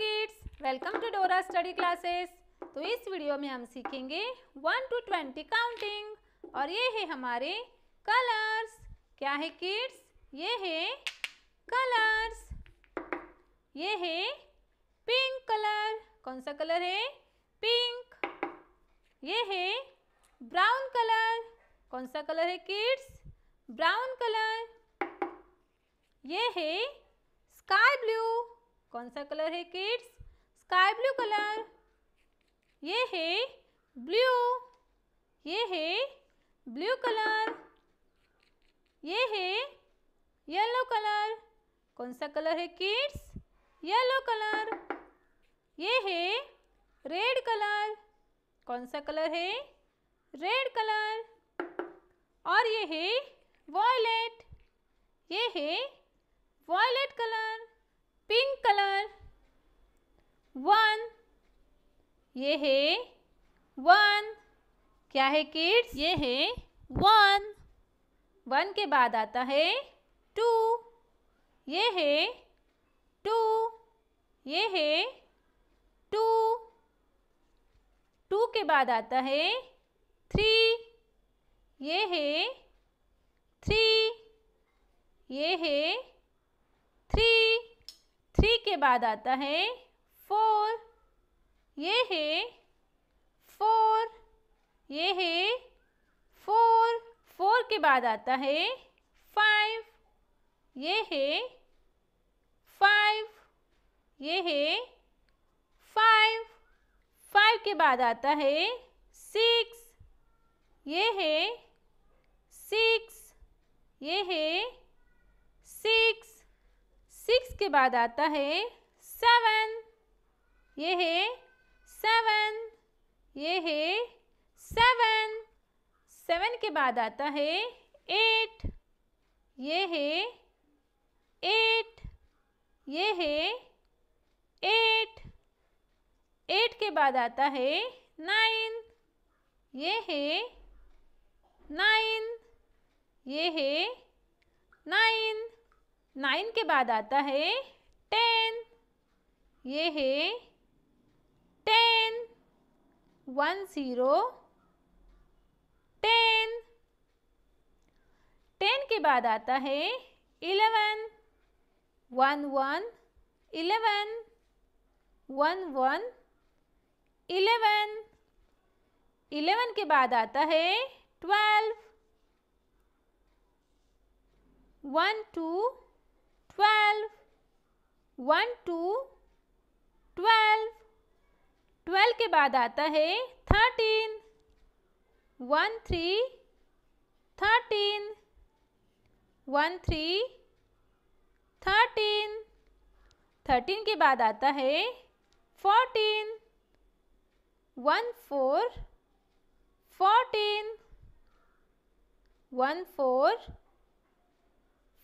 kids welcome to Dora study classes तो इस video में हम सीखेंगे वन टू ट्वेंटी काउंटिंग और ये है हमारे कलर्स क्या है किड्स ये है कलर्स ये है पिंक कलर कौन सा कलर है पिंक ये है ब्राउन कलर कौन सा कलर है किड्स ब्राउन कलर ये है स्काई ब्लू कौन सा कलर है किड्स स्काई ब्लू कलर ये है ब्लू ये है ब्लू कलर ये है येलो कलर कौन सा कलर है किड्स येलो कलर ये है रेड कलर कौन सा कलर है रेड कलर और ये है वॉयलेट ये है violet colour pink colour one ये है वन क्या है किड्स ये है वन वन के बाद आता है टू ये है टू ये है टू टू के बाद आता है थ्री ये है थ्री ये है थ्री थ्री के बाद आता है फोर ये है फोर ये है फोर फोर के बाद आता है फाइव ये है फाइव ये है फाइव फाइव के बाद आता है सिक्स ये है सिक्स ये है सिक्स के बाद आता है सेवन ये है सेवन ये है सेवन सेवन के बाद आता है एट ये है एट ये है एट एट के बाद आता है नाइन ये है नाइन ये है नाइन नाइन के बाद आता है टेन ये है ten one zero ten ten के बाद आता है eleven one one eleven one one eleven eleven के बाद आता है twelve one two twelve one two twelve twelve के बाद आता है thirteen one three thirteen one three thirteen thirteen के बाद आता है fourteen one four fourteen one four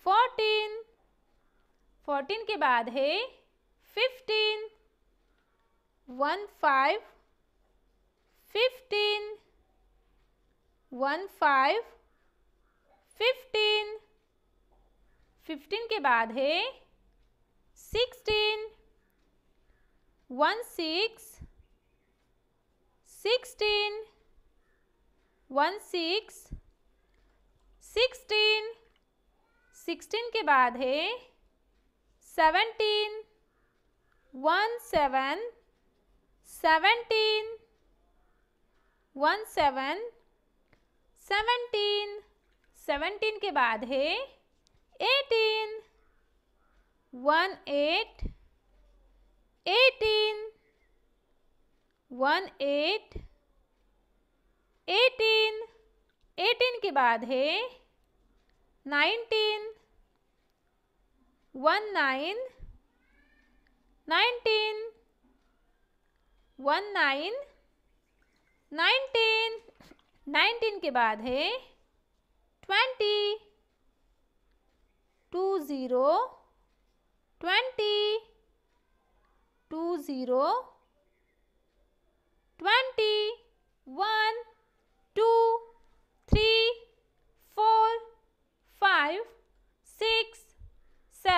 fourteen fourteen के बाद है fifteen one five fifteen one five fifteen fifteen के बाद है sixteen one six sixteen one six sixteen sixteen के बाद है seventeen one seven seventeen one seven seventeen seventeen के बाद है eighteen one eight eighteen one eight eighteen eighteen के बाद है nineteen one nine nineteen one nine nineteen nineteen के बाद है twenty two zero twenty two zero twenty one